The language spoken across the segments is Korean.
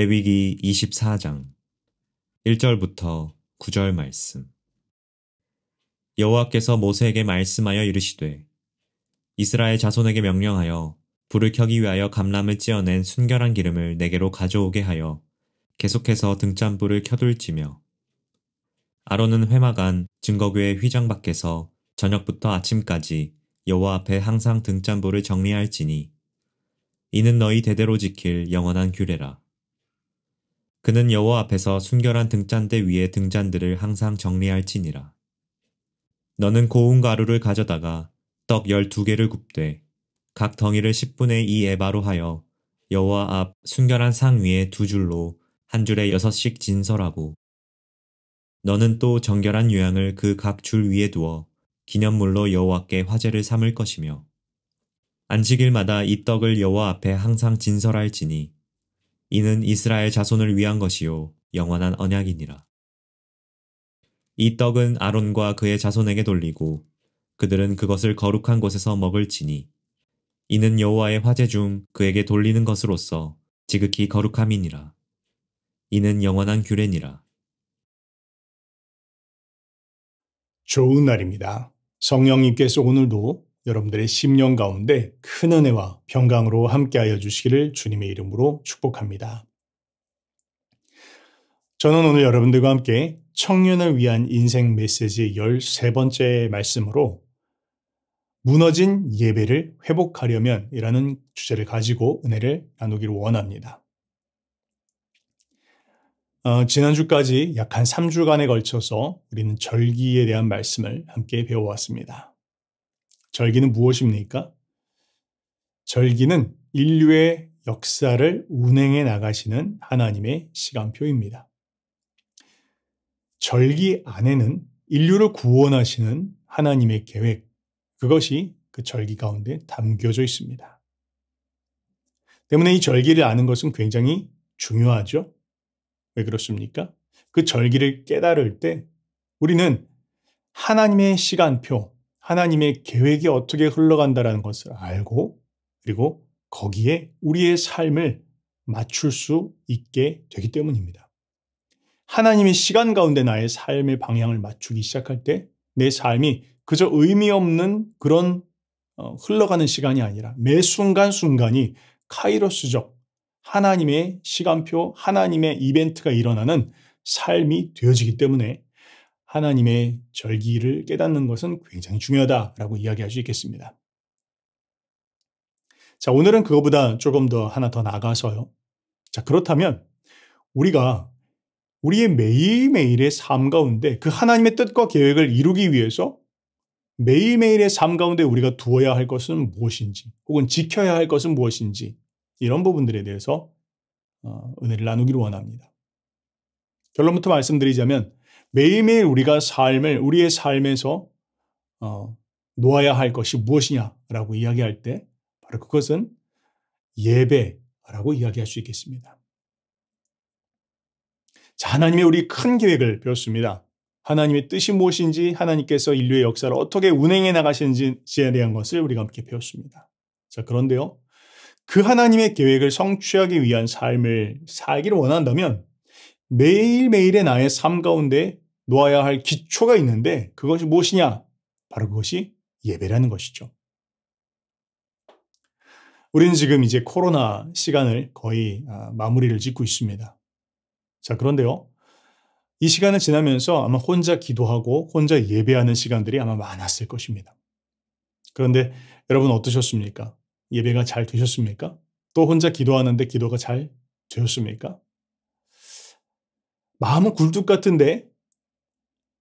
레위기 24장 1절부터 9절 말씀 여호와께서 모세에게 말씀하여 이르시되 이스라엘 자손에게 명령하여 불을 켜기 위하여 감람을 찌어낸 순결한 기름을 내게로 가져오게 하여 계속해서 등잔불을 켜둘지며 아론은 회막안 증거교의 휘장 밖에서 저녁부터 아침까지 여호와 앞에 항상 등잔불을 정리할지니 이는 너희 대대로 지킬 영원한 규례라. 그는 여호 앞에서 순결한 등잔대 위에 등잔들을 항상 정리할지니라. 너는 고운 가루를 가져다가 떡1 2 개를 굽되 각 덩이를 10분의 2 에바로 하여 여호와 앞 순결한 상 위에 두 줄로 한 줄에 여섯씩 진설하고 너는 또 정결한 유향을 그 각 줄 위에 두어 기념물로 여호와께 화제를 삼을 것이며 안식일마다 이 떡을 여호와 앞에 항상 진설할지니 이는 이스라엘 자손을 위한 것이요 영원한 언약이니라. 이 떡은 아론과 그의 자손에게 돌리고 그들은 그것을 거룩한 곳에서 먹을지니 이는 여호와의 화제 중 그에게 돌리는 것으로서 지극히 거룩함이니라. 이는 영원한 규례니라. 좋은 날입니다. 성령님께서 오늘도 여러분들의 10년 가운데 큰 은혜와 평강으로 함께하여 주시기를 주님의 이름으로 축복합니다. 저는 오늘 여러분들과 함께 청년을 위한 인생 메시지 의 13번째 말씀으로 무너진 예배를 회복하려면 이라는 주제를 가지고 은혜를 나누기를 원합니다. 어, 지난주까지 약 한 3주간에 걸쳐서 우리는 절기에 대한 말씀을 함께 배워왔습니다. 절기는 무엇입니까? 절기는 인류의 역사를 운행해 나가시는 하나님의 시간표입니다. 절기 안에는 인류를 구원하시는 하나님의 계획, 그것이 그 절기 가운데 담겨져 있습니다. 때문에 이 절기를 아는 것은 굉장히 중요하죠. 왜 그렇습니까? 그 절기를 깨달을 때 우리는 하나님의 시간표, 하나님의 계획이 어떻게 흘러간다라는 것을 알고 그리고 거기에 우리의 삶을 맞출 수 있게 되기 때문입니다. 하나님의 시간 가운데 나의 삶의 방향을 맞추기 시작할 때 내 삶이 그저 의미 없는 그런 어, 흘러가는 시간이 아니라 매 순간순간이 카이로스적 하나님의 시간표, 하나님의 이벤트가 일어나는 삶이 되어지기 때문에 하나님의 절기를 깨닫는 것은 굉장히 중요하다라고 이야기할 수 있겠습니다. 자, 오늘은 그거보다 조금 더 하나 더 나가서요. 자, 그렇다면 우리가 우리의 매일매일의 삶 가운데 그 하나님의 뜻과 계획을 이루기 위해서 매일매일의 삶 가운데 우리가 두어야 할 것은 무엇인지 혹은 지켜야 할 것은 무엇인지 이런 부분들에 대해서 어, 은혜를 나누기를 원합니다. 결론부터 말씀드리자면 매일매일 우리가 삶을 우리의 삶에서 어, 놓아야 할 것이 무엇이냐라고 이야기할 때 바로 그것은 예배라고 이야기할 수 있겠습니다. 자, 하나님의 우리 큰 계획을 배웠습니다. 하나님의 뜻이 무엇인지 하나님께서 인류의 역사를 어떻게 운행해 나가시는지에 대한 것을 우리가 함께 배웠습니다. 자, 그런데요. 그 하나님의 계획을 성취하기 위한 삶을 살기를 원한다면 매일매일의 나의 삶 가운데 놓아야 할 기초가 있는데 그것이 무엇이냐? 바로 그것이 예배라는 것이죠. 우리는 지금 이제 코로나 시간을 거의 아, 마무리를 짓고 있습니다. 자, 그런데요. 이 시간을 지나면서 아마 혼자 기도하고 혼자 예배하는 시간들이 아마 많았을 것입니다. 그런데 여러분 어떠셨습니까? 예배가 잘 되셨습니까? 또 혼자 기도하는데 기도가 잘 되었습니까? 마음은 굴뚝 같은데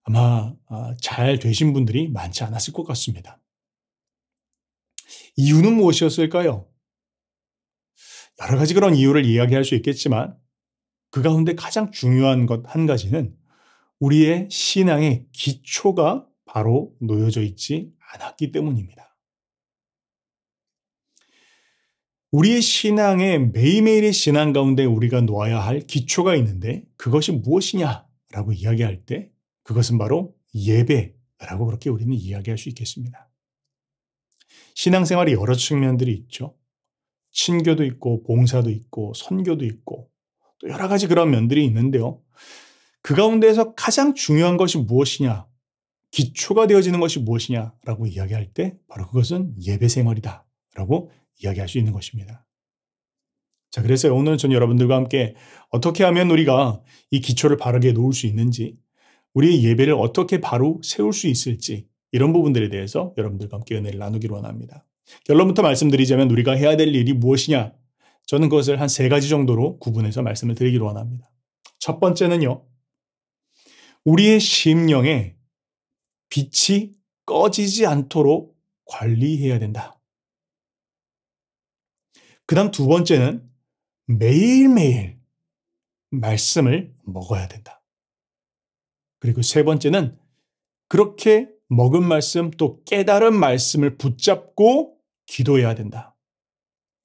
아마 아, 잘 되신 분들이 많지 않았을 것 같습니다. 이유는 무엇이었을까요? 여러 가지 그런 이유를 이야기할 수 있겠지만 그 가운데 가장 중요한 것 한 가지는 우리의 신앙의 기초가 바로 놓여져 있지 않았기 때문입니다. 우리의 신앙의 매일매일의 신앙 가운데 우리가 놓아야 할 기초가 있는데 그것이 무엇이냐라고 이야기할 때 그것은 바로 예배라고 그렇게 우리는 이야기할 수 있겠습니다. 신앙생활이 여러 측면들이 있죠. 친교도 있고 봉사도 있고 선교도 있고 또 여러 가지 그런 면들이 있는데요. 그 가운데에서 가장 중요한 것이 무엇이냐, 기초가 되어지는 것이 무엇이냐라고 이야기할 때 바로 그것은 예배 생활이다라고 이야기할 수 있는 것입니다. 자, 그래서 오늘은 전 여러분들과 함께 어떻게 하면 우리가 이 기초를 바르게 놓을 수 있는지, 우리의 예배를 어떻게 바로 세울 수 있을지, 이런 부분들에 대해서 여러분들과 함께 은혜를 나누기로 원합니다. 결론부터 말씀드리자면 우리가 해야 될 일이 무엇이냐? 저는 그것을 한 세 가지 정도로 구분해서 말씀을 드리기로 원합니다. 첫 번째는요, 우리의 심령에 빛이 꺼지지 않도록 관리해야 된다. 그 다음 두 번째는 매일매일 말씀을 먹어야 된다. 그리고 세 번째는 그렇게 먹은 말씀 또 깨달은 말씀을 붙잡고 기도해야 된다.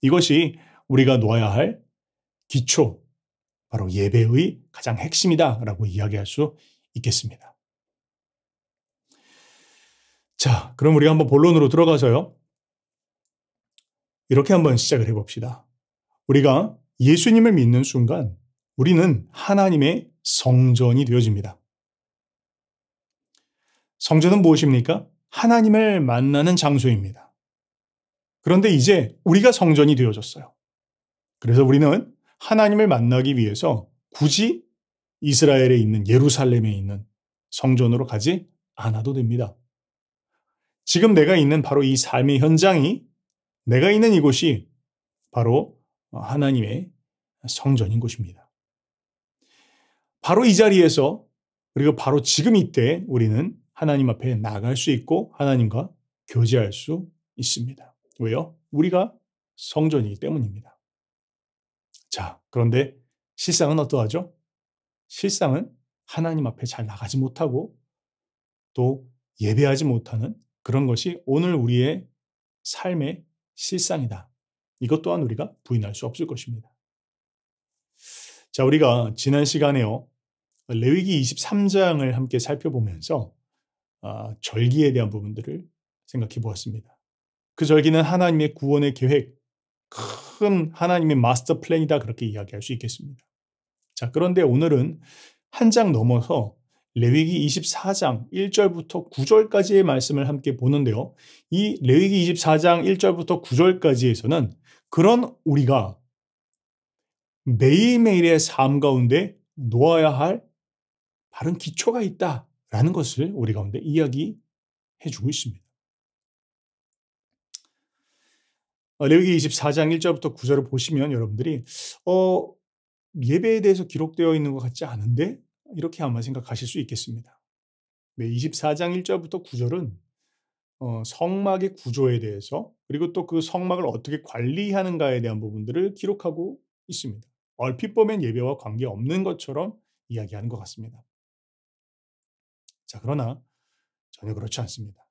이것이 우리가 놓아야 할 기초, 바로 예배의 가장 핵심이다 라고 이야기할 수 있겠습니다. 자, 그럼 우리가 한번 본론으로 들어가서요. 이렇게 한번 시작을 해봅시다. 우리가 예수님을 믿는 순간 우리는 하나님의 성전이 되어집니다. 성전은 무엇입니까? 하나님을 만나는 장소입니다. 그런데 이제 우리가 성전이 되어졌어요. 그래서 우리는 하나님을 만나기 위해서 굳이 이스라엘에 있는 예루살렘에 있는 성전으로 가지 않아도 됩니다. 지금 내가 있는 바로 이 삶의 현장이 내가 있는 이곳이 바로 하나님의 성전인 곳입니다. 바로 이 자리에서 그리고 바로 지금 이때 우리는 하나님 앞에 나갈 수 있고 하나님과 교제할 수 있습니다. 왜요? 우리가 성전이기 때문입니다. 자, 그런데 실상은 어떠하죠? 실상은 하나님 앞에 잘 나가지 못하고 또 예배하지 못하는 그런 것이 오늘 우리의 삶의 실상이다. 이것 또한 우리가 부인할 수 없을 것입니다. 자, 우리가 지난 시간에요. 레위기 23장을 함께 살펴보면서 아, 절기에 대한 부분들을 생각해 보았습니다. 그 절기는 하나님의 구원의 계획, 큰 하나님의 마스터 플랜이다 그렇게 이야기할 수 있겠습니다. 자, 그런데 오늘은 한 장 넘어서 레위기 24장 1절부터 9절까지의 말씀을 함께 보는데요. 이 레위기 24장 1절부터 9절까지에서는 그런 우리가 매일매일의 삶 가운데 놓아야 할 바른 기초가 있다라는 것을 우리 가운데 이야기해 주고 있습니다. 어, 레위기 24장 1절부터 9절을 보시면 여러분들이 어, 예배에 대해서 기록되어 있는 것 같지 않은데 이렇게 아마 생각하실 수 있겠습니다. 네, 24장 1절부터 9절은 어, 성막의 구조에 대해서 그리고 또 그 성막을 어떻게 관리하는가에 대한 부분들을 기록하고 있습니다. 얼핏 보면 예배와 관계없는 것처럼 이야기하는 것 같습니다. 자, 그러나 전혀 그렇지 않습니다.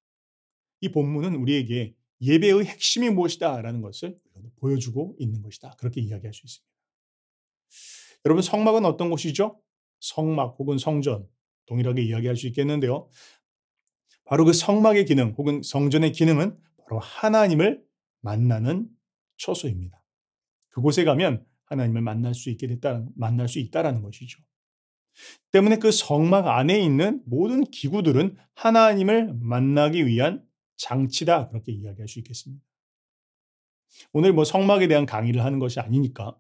이 본문은 우리에게 예배의 핵심이 무엇이다라는 것을 보여주고 있는 것이다. 그렇게 이야기할 수 있습니다. 여러분 성막은 어떤 곳이죠? 성막 혹은 성전 동일하게 이야기할 수 있겠는데요. 바로 그 성막의 기능 혹은 성전의 기능은 바로 하나님을 만나는 처소입니다. 그곳에 가면 하나님을 만날 수 있게 됐다 만날 수 있다라는 것이죠. 때문에 그 성막 안에 있는 모든 기구들은 하나님을 만나기 위한 장치다 그렇게 이야기할 수 있겠습니다. 오늘 뭐 성막에 대한 강의를 하는 것이 아니니까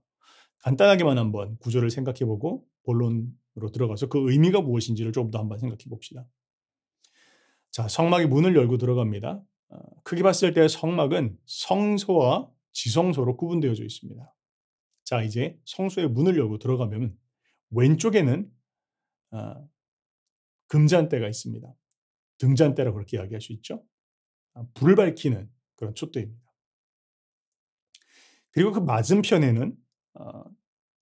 간단하게만 한번 구조를 생각해보고 본론 으로 들어가서 그 의미가 무엇인지를 조금 더 한번 생각해 봅시다. 자, 성막이 문을 열고 들어갑니다. 어, 크게 봤을 때 성막은 성소와 지성소로 구분되어져 있습니다. 자, 이제 성소의 문을 열고 들어가면 왼쪽에는 어, 금잔대가 있습니다. 등잔대라고 그렇게 이야기할 수 있죠. 아, 불을 밝히는 그런 촛대입니다. 그리고 그 맞은편에는 어,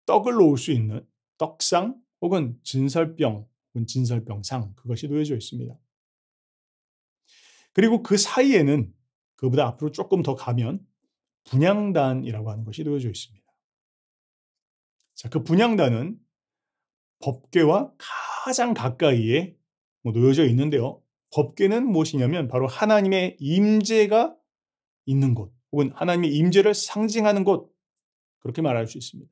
떡을 놓을 수 있는 떡상 혹은 진설병 혹은 진설병상 그것이 놓여져 있습니다. 그리고 그 사이에는 그보다 앞으로 조금 더 가면 분양단이라고 하는 것이 놓여져 있습니다. 자, 그 분양단은 법계와 가장 가까이에 뭐 놓여져 있는데요. 법계는 무엇이냐면 바로 하나님의 임재가 있는 곳 혹은 하나님의 임재를 상징하는 곳 그렇게 말할 수 있습니다.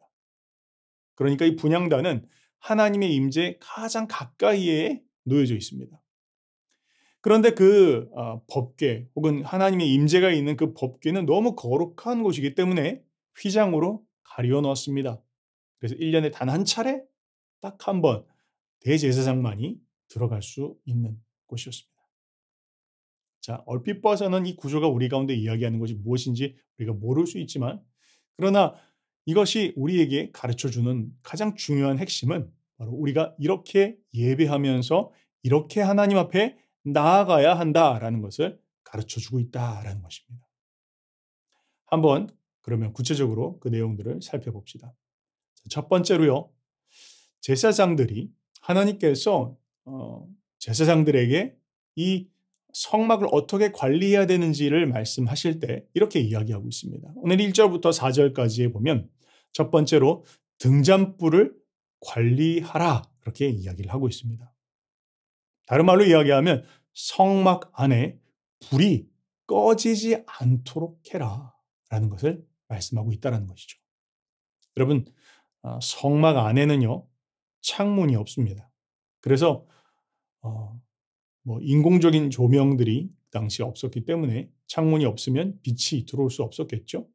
그러니까 이 분양단은 하나님의 임재 가장 가까이에 놓여져 있습니다. 그런데 그 어, 법궤 혹은 하나님의 임재가 있는 그 법궤는 너무 거룩한 곳이기 때문에 휘장으로 가려 놓았습니다. 그래서 1년에 단 한 차례 딱 한 번 대제사장만이 들어갈 수 있는 곳이었습니다. 자, 얼핏 봐서는 이 구조가 우리 가운데 이야기하는 것이 무엇인지 우리가 모를 수 있지만 그러나 이것이 우리에게 가르쳐 주는 가장 중요한 핵심은 바로 우리가 이렇게 예배하면서 이렇게 하나님 앞에 나아가야 한다라는 것을 가르쳐 주고 있다라는 것입니다. 한번 그러면 구체적으로 그 내용들을 살펴봅시다. 첫 번째로요. 제사장들이 하나님께서 어, 제사장들에게 이 성막을 어떻게 관리해야 되는지를 말씀하실 때 이렇게 이야기하고 있습니다. 오늘 1절부터 4절까지에 보면 첫 번째로 등잔불을 관리하라. 그렇게 이야기를 하고 있습니다. 다른 말로 이야기하면 성막 안에 불이 꺼지지 않도록 해라. 라는 것을 말씀하고 있다는 것이죠. 여러분, 아, 성막 안에는요, 창문이 없습니다. 그래서, 어, 뭐, 인공적인 조명들이 당시 없었기 때문에 창문이 없으면 빛이 들어올 수 없었겠죠.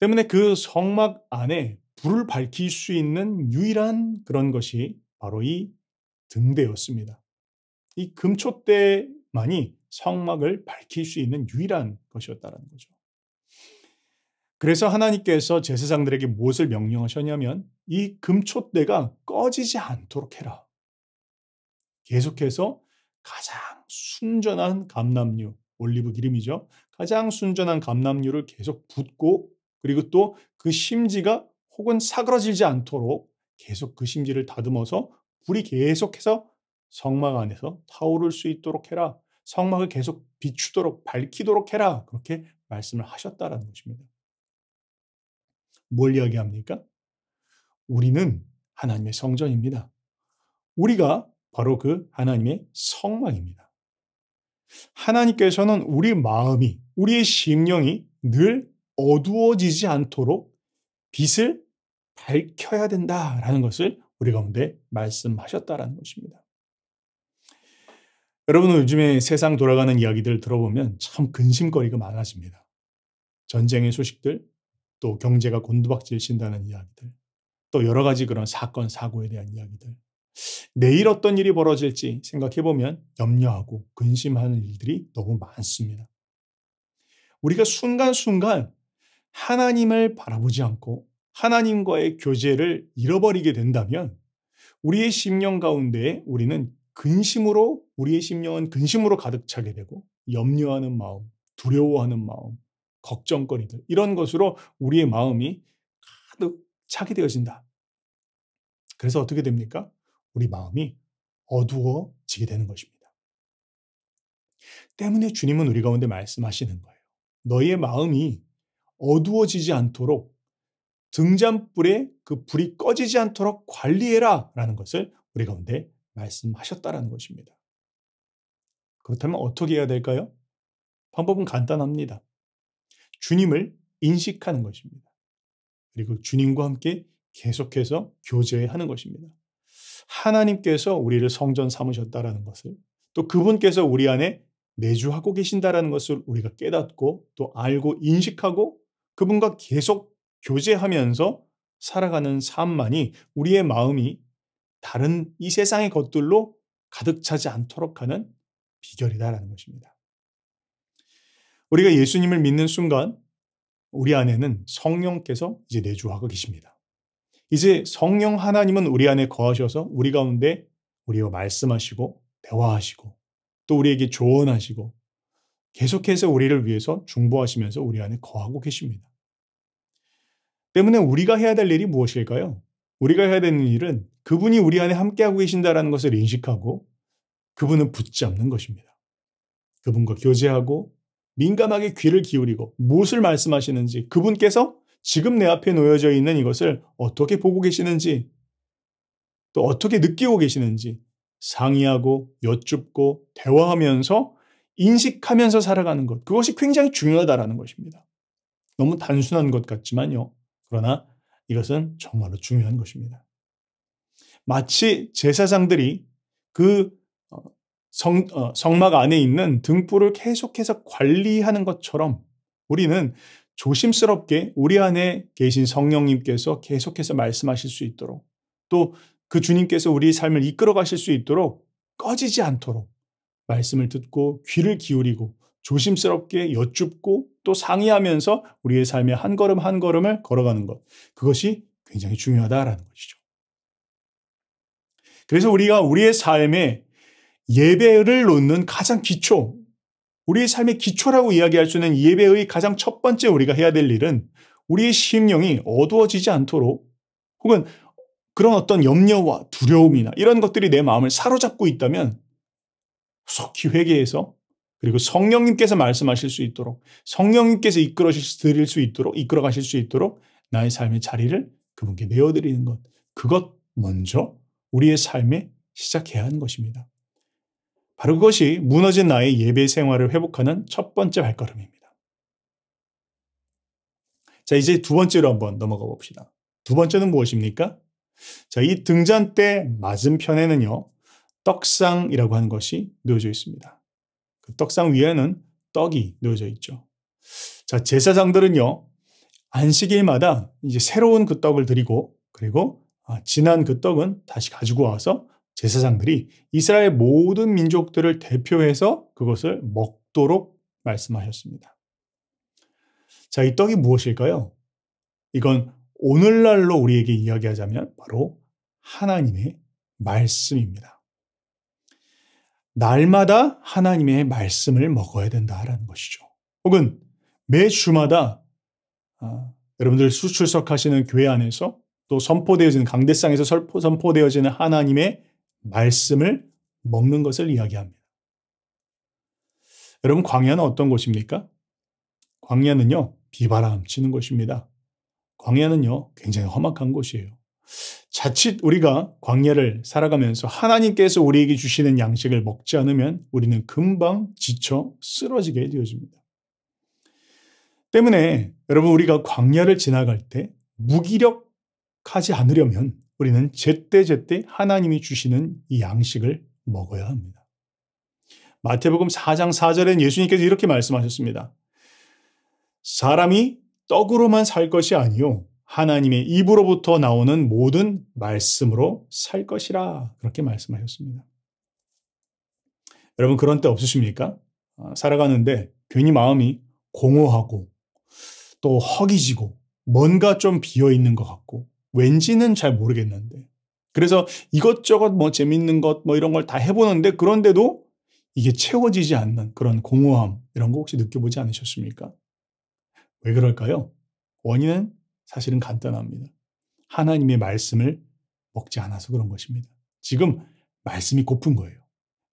때문에 그 성막 안에 불을 밝힐 수 있는 유일한 그런 것이 바로 이 등대였습니다. 이 금초대만이 성막을 밝힐 수 있는 유일한 것이었다는 거죠. 그래서 하나님께서 제사장들에게 무엇을 명령하셨냐면 이 금초대가 꺼지지 않도록 해라. 계속해서 가장 순전한 감남류, 올리브 기름이죠. 가장 순전한 감남류를 계속 붓고 그리고 또 그 심지가 혹은 사그러지지 않도록 계속 그 심지를 다듬어서 불이 계속해서 성막 안에서 타오를 수 있도록 해라. 성막을 계속 비추도록 밝히도록 해라. 그렇게 말씀을 하셨다라는 것입니다. 뭘 이야기합니까? 우리는 하나님의 성전입니다. 우리가 바로 그 하나님의 성막입니다. 하나님께서는 우리 마음이, 우리의 심령이 늘 어두워지지 않도록 빛을 밝혀야 된다라는 것을 우리 가운데 말씀하셨다라는 것입니다. 여러분은 요즘에 세상 돌아가는 이야기들 을 들어보면 참 근심거리가 많아집니다. 전쟁의 소식들, 또 경제가 곤두박질친다는 이야기들, 또 여러 가지 그런 사건, 사고에 대한 이야기들. 내일 어떤 일이 벌어질지 생각해보면 염려하고 근심하는 일들이 너무 많습니다. 우리가 순간순간 하나님을 바라보지 않고 하나님과의 교제를 잃어버리게 된다면 우리의 심령 가운데 우리는 근심으로 우리의 심령은 근심으로 가득 차게 되고 염려하는 마음, 두려워하는 마음, 걱정거리들 이런 것으로 우리의 마음이 가득 차게 되어진다. 그래서 어떻게 됩니까? 우리 마음이 어두워지게 되는 것입니다. 때문에 주님은 우리 가운데 말씀하시는 거예요. 너희의 마음이 어두워지지 않도록 등잔불에 그 불이 꺼지지 않도록 관리해라 라는 것을 우리 가운데 말씀하셨다라는 것입니다. 그렇다면 어떻게 해야 될까요? 방법은 간단합니다. 주님을 인식하는 것입니다. 그리고 주님과 함께 계속해서 교제하는 것입니다. 하나님께서 우리를 성전 삼으셨다라는 것을 또 그분께서 우리 안에 내주하고 계신다라는 것을 우리가 깨닫고 또 알고 인식하고 그분과 계속 교제하면서 살아가는 삶만이 우리의 마음이 다른 이 세상의 것들로 가득 차지 않도록 하는 비결이다라는 것입니다. 우리가 예수님을 믿는 순간 우리 안에는 성령께서 이제 내주하고 계십니다. 이제 성령 하나님은 우리 안에 거하셔서 우리 가운데 우리와 말씀하시고 대화하시고 또 우리에게 조언하시고 계속해서 우리를 위해서 중보하시면서 우리 안에 거하고 계십니다. 때문에 우리가 해야 될 일이 무엇일까요? 우리가 해야 되는 일은 그분이 우리 안에 함께하고 계신다라는 것을 인식하고 그분은 붙잡는 것입니다. 그분과 교제하고 민감하게 귀를 기울이고 무엇을 말씀하시는지 그분께서 지금 내 앞에 놓여져 있는 이것을 어떻게 보고 계시는지 또 어떻게 느끼고 계시는지 상의하고 여쭙고 대화하면서 인식하면서 살아가는 것, 그것이 굉장히 중요하다라는 것입니다. 너무 단순한 것 같지만요. 그러나 이것은 정말로 중요한 것입니다. 마치 제사장들이 그 어, 성, 어, 성막 안에 있는 등불을 계속해서 관리하는 것처럼 우리는 조심스럽게 우리 안에 계신 성령님께서 계속해서 말씀하실 수 있도록 또 그 주님께서 우리 삶을 이끌어 가실 수 있도록 꺼지지 않도록 말씀을 듣고 귀를 기울이고 조심스럽게 여쭙고 또 상의하면서 우리의 삶의 한 걸음 한 걸음을 걸어가는 것. 그것이 굉장히 중요하다라는 것이죠. 그래서 우리가 우리의 삶에 예배를 놓는 가장 기초, 우리의 삶의 기초라고 이야기할 수 있는 예배의 가장 첫 번째 우리가 해야 될 일은 우리의 심령이 어두워지지 않도록 혹은 그런 어떤 염려와 두려움이나 이런 것들이 내 마음을 사로잡고 있다면 속히 회개해서 그리고 성령님께서 말씀하실 수 있도록 성령님께서 이끌어 드릴 수 있도록 이끌어 가실 수 있도록 나의 삶의 자리를 그분께 내어 드리는 것 그것 먼저 우리의 삶에 시작해야 하는 것입니다. 바로 그것이 무너진 나의 예배 생활을 회복하는 첫 번째 발걸음입니다. 자, 이제 두 번째로 한번 넘어가 봅시다. 두 번째는 무엇입니까? 자, 이 등잔대 맞은편에는요, 떡상이라고 하는 것이 놓여져 있습니다. 그 떡상 위에는 떡이 놓여져 있죠. 자, 제사장들은요, 안식일마다 이제 새로운 그 떡을 드리고, 그리고 아, 지난 그 떡은 다시 가지고 와서 제사장들이 이스라엘 모든 민족들을 대표해서 그것을 먹도록 말씀하셨습니다. 자, 이 떡이 무엇일까요? 이건 오늘날로 우리에게 이야기하자면 바로 하나님의 말씀입니다. 날마다 하나님의 말씀을 먹어야 된다라는 것이죠. 혹은 매 주마다 아, 여러분들 수출석하시는 교회 안에서 또 선포되어지는 강대상에서 선포되어지는 하나님의 말씀을 먹는 것을 이야기합니다. 여러분 광야는 어떤 곳입니까? 광야는요 비바람 치는 곳입니다. 광야는요 굉장히 험악한 곳이에요. 자칫 우리가 광야를 살아가면서 하나님께서 우리에게 주시는 양식을 먹지 않으면 우리는 금방 지쳐 쓰러지게 되어집니다. 때문에 여러분 우리가 광야를 지나갈 때 무기력하지 않으려면 우리는 제때제때 하나님이 주시는 이 양식을 먹어야 합니다. 마태복음 4장 4절엔 예수님께서 이렇게 말씀하셨습니다. 사람이 떡으로만 살 것이 아니요 하나님의 입으로부터 나오는 모든 말씀으로 살 것이라 그렇게 말씀하셨습니다. 여러분 그런 때 없으십니까? 아, 살아가는데 괜히 마음이 공허하고 또 허기지고 뭔가 좀 비어 있는 것 같고 왠지는 잘 모르겠는데 그래서 이것저것 뭐 재밌는 것 뭐 이런 걸 다 해보는데 그런데도 이게 채워지지 않는 그런 공허함 이런 거 혹시 느껴보지 않으셨습니까? 왜 그럴까요? 원인은 사실은 간단합니다. 하나님의 말씀을 먹지 않아서 그런 것입니다. 지금 말씀이 고픈 거예요.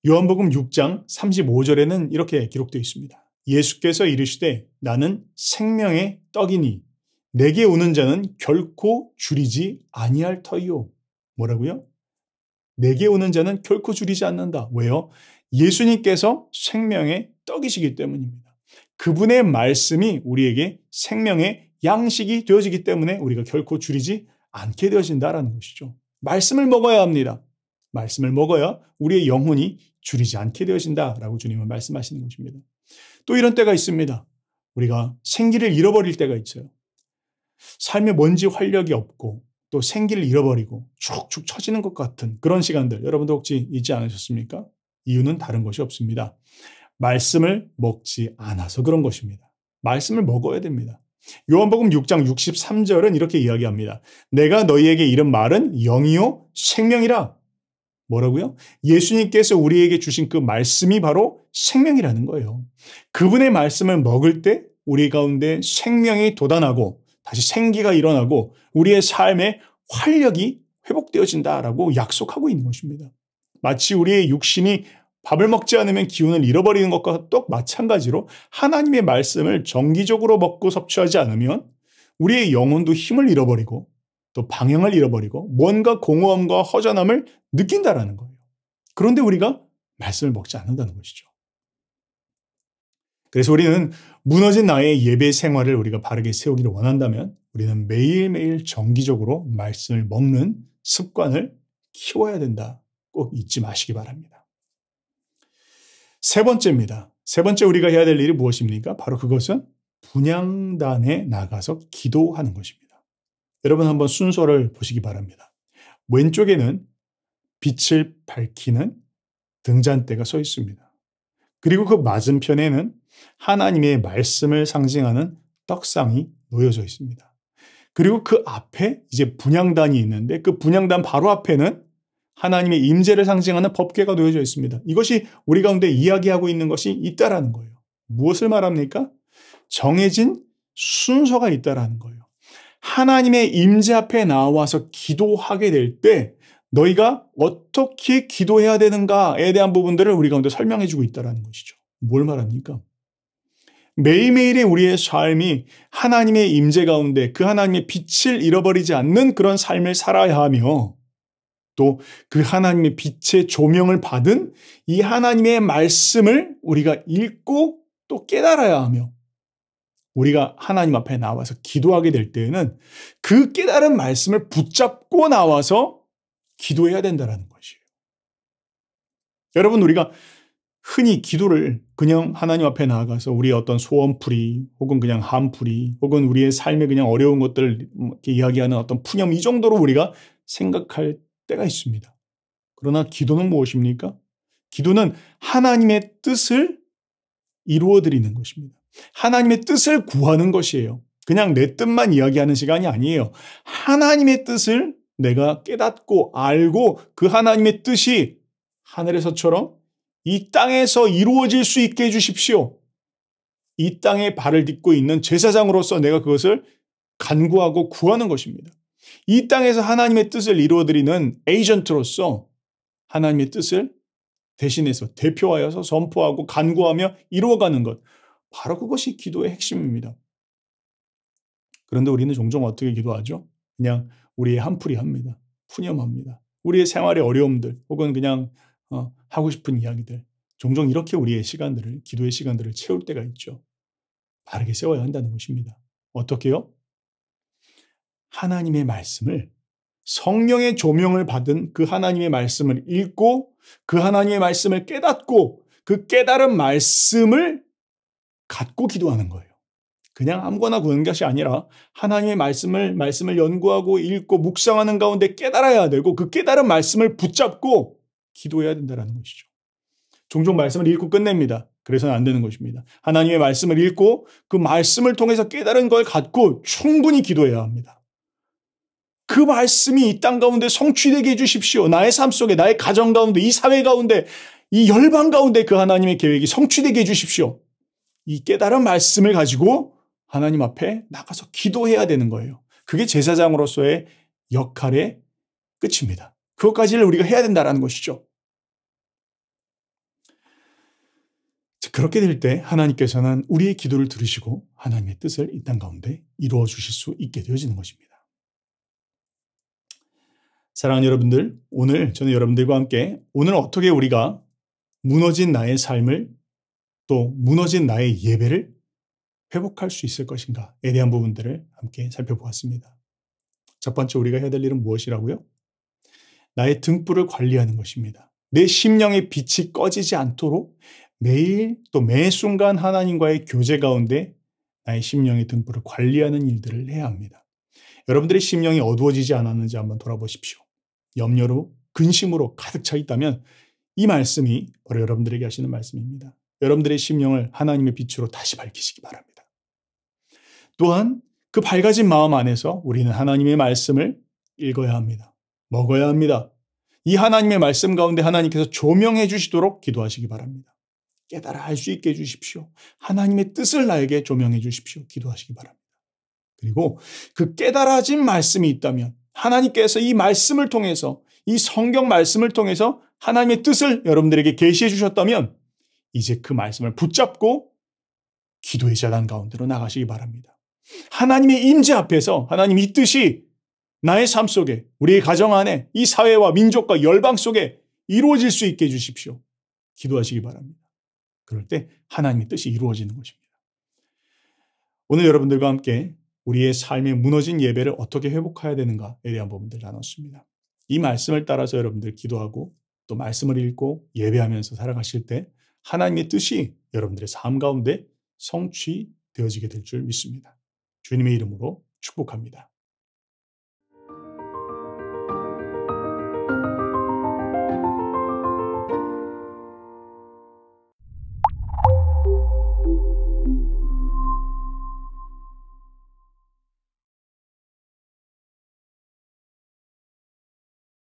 요한복음 6장 35절에는 이렇게 기록되어 있습니다. 예수께서 이르시되 나는 생명의 떡이니 내게 오는 자는 결코 줄이지 아니할 터이요. 뭐라고요? 내게 오는 자는 결코 줄이지 않는다. 왜요? 예수님께서 생명의 떡이시기 때문입니다. 그분의 말씀이 우리에게 생명의 양식이 되어지기 때문에 우리가 결코 줄이지 않게 되어진다라는 것이죠. 말씀을 먹어야 합니다. 말씀을 먹어야 우리의 영혼이 줄이지 않게 되어진다라고 주님은 말씀하시는 것입니다. 또 이런 때가 있습니다. 우리가 생기를 잃어버릴 때가 있어요. 삶에 뭔지 활력이 없고 또 생기를 잃어버리고 축축 처지는 것 같은 그런 시간들 여러분도 혹시 잊지 않으셨습니까? 이유는 다른 것이 없습니다. 말씀을 먹지 않아서 그런 것입니다. 말씀을 먹어야 됩니다. 요한복음 6장 63절은 이렇게 이야기합니다. 내가 너희에게 이른 말은 영이요 생명이라. 뭐라고요? 예수님께서 우리에게 주신 그 말씀이 바로 생명이라는 거예요. 그분의 말씀을 먹을 때 우리 가운데 생명이 도단하고 다시 생기가 일어나고 우리의 삶에 활력이 회복되어진다라고 약속하고 있는 것입니다. 마치 우리의 육신이 밥을 먹지 않으면 기운을 잃어버리는 것과 똑 마찬가지로 하나님의 말씀을 정기적으로 먹고 섭취하지 않으면 우리의 영혼도 힘을 잃어버리고 또 방향을 잃어버리고 뭔가 공허함과 허전함을 느낀다라는 거예요. 그런데 우리가 말씀을 먹지 않는다는 것이죠. 그래서 우리는 무너진 나의 예배 생활을 우리가 바르게 세우기를 원한다면 우리는 매일매일 정기적으로 말씀을 먹는 습관을 키워야 된다. 꼭 잊지 마시기 바랍니다. 세 번째입니다. 세 번째 우리가 해야 될 일이 무엇입니까? 바로 그것은 분양단에 나가서 기도하는 것입니다. 여러분 한번 순서를 보시기 바랍니다. 왼쪽에는 빛을 밝히는 등잔대가 서 있습니다. 그리고 그 맞은편에는 하나님의 말씀을 상징하는 떡상이 놓여져 있습니다. 그리고 그 앞에 이제 분양단이 있는데 그 분양단 바로 앞에는 하나님의 임재를 상징하는 법궤가 놓여져 있습니다. 이것이 우리 가운데 이야기하고 있는 것이 있다라는 거예요. 무엇을 말합니까? 정해진 순서가 있다라는 거예요. 하나님의 임재 앞에 나와서 기도하게 될 때 너희가 어떻게 기도해야 되는가에 대한 부분들을 우리 가운데 설명해 주고 있다라는 것이죠. 뭘 말합니까? 매일매일의 우리의 삶이 하나님의 임재 가운데 그 하나님의 빛을 잃어버리지 않는 그런 삶을 살아야 하며 또그 하나님의 빛의 조명을 받은 이 하나님의 말씀을 우리가 읽고 또 깨달아야 하며 우리가 하나님 앞에 나와서 기도하게 될 때에는 그 깨달은 말씀을 붙잡고 나와서 기도해야 된다라는 것이에요. 여러분 우리가 흔히 기도를 그냥 하나님 앞에 나아가서 우리 어떤 소원풀이 혹은 그냥 한풀이 혹은 우리의 삶에 그냥 어려운 것들을 이야기하는 어떤 푸념 이 정도로 우리가 생각할 때가 있습니다. 그러나 기도는 무엇입니까? 기도는 하나님의 뜻을 이루어드리는 것입니다. 하나님의 뜻을 구하는 것이에요. 그냥 내 뜻만 이야기하는 시간이 아니에요. 하나님의 뜻을 내가 깨닫고 알고 그 하나님의 뜻이 하늘에서처럼 이 땅에서 이루어질 수 있게 해주십시오. 이 땅에 발을 딛고 있는 제사장으로서 내가 그것을 간구하고 구하는 것입니다. 이 땅에서 하나님의 뜻을 이루어드리는 에이전트로서 하나님의 뜻을 대신해서 대표하여서 선포하고 간구하며 이루어가는 것. 바로 그것이 기도의 핵심입니다. 그런데 우리는 종종 어떻게 기도하죠? 그냥 우리의 한풀이 합니다. 푸념합니다. 우리의 생활의 어려움들 혹은 그냥 어, 하고 싶은 이야기들. 종종 이렇게 우리의 시간들을 기도의 시간들을 채울 때가 있죠. 바르게 세워야 한다는 것입니다. 어떻게요? 하나님의 말씀을 성령의 조명을 받은 그 하나님의 말씀을 읽고 그 하나님의 말씀을 깨닫고 그 깨달은 말씀을 갖고 기도하는 거예요. 그냥 아무거나 구하는 것이 아니라 하나님의 말씀을 말씀을 연구하고 읽고 묵상하는 가운데 깨달아야 되고 그 깨달은 말씀을 붙잡고 기도해야 된다는 것이죠. 종종 말씀을 읽고 끝냅니다. 그래서는 안 되는 것입니다. 하나님의 말씀을 읽고 그 말씀을 통해서 깨달은 걸 갖고 충분히 기도해야 합니다. 그 말씀이 이 땅 가운데 성취되게 해주십시오. 나의 삶 속에, 나의 가정 가운데, 이 사회 가운데, 이 열방 가운데 그 하나님의 계획이 성취되게 해주십시오. 이 깨달은 말씀을 가지고 하나님 앞에 나가서 기도해야 되는 거예요. 그게 제사장으로서의 역할의 끝입니다. 그것까지를 우리가 해야 된다라는 것이죠. 그렇게 될 때 하나님께서는 우리의 기도를 들으시고 하나님의 뜻을 이 땅 가운데 이루어 주실 수 있게 되어지는 것입니다. 사랑하는 여러분들, 오늘 저는 여러분들과 함께 오늘 어떻게 우리가 무너진 나의 삶을 또 무너진 나의 예배를 회복할 수 있을 것인가에 대한 부분들을 함께 살펴보았습니다. 첫 번째 우리가 해야 될 일은 무엇이라고요? 나의 등불을 관리하는 것입니다. 내 심령의 빛이 꺼지지 않도록 매일 또 매 순간 하나님과의 교제 가운데 나의 심령의 등불을 관리하는 일들을 해야 합니다. 여러분들의 심령이 어두워지지 않았는지 한번 돌아보십시오. 염려로, 근심으로 가득 차 있다면 이 말씀이 바로 여러분들에게 하시는 말씀입니다. 여러분들의 심령을 하나님의 빛으로 다시 밝히시기 바랍니다. 또한 그 밝아진 마음 안에서 우리는 하나님의 말씀을 읽어야 합니다. 먹어야 합니다. 이 하나님의 말씀 가운데 하나님께서 조명해 주시도록 기도하시기 바랍니다. 깨달아 알수 있게 해주십시오. 하나님의 뜻을 나에게 조명해 주십시오. 기도하시기 바랍니다. 그리고 그 깨달아진 말씀이 있다면 하나님께서 이 말씀을 통해서 이 성경 말씀을 통해서 하나님의 뜻을 여러분들에게 계시해 주셨다면 이제 그 말씀을 붙잡고 기도의 자단 가운데로 나가시기 바랍니다. 하나님의 임재 앞에서 하나님 이 뜻이 나의 삶 속에 우리의 가정 안에 이 사회와 민족과 열방 속에 이루어질 수 있게 해주십시오. 기도하시기 바랍니다. 그럴 때 하나님의 뜻이 이루어지는 것입니다. 오늘 여러분들과 함께 우리의 삶에 무너진 예배를 어떻게 회복해야 되는가에 대한 부분들 나눴습니다. 이 말씀을 따라서 여러분들 기도하고 또 말씀을 읽고 예배하면서 살아가실 때 하나님의 뜻이 여러분들의 삶 가운데 성취되어지게 될 줄 믿습니다. 주님의 이름으로 축복합니다.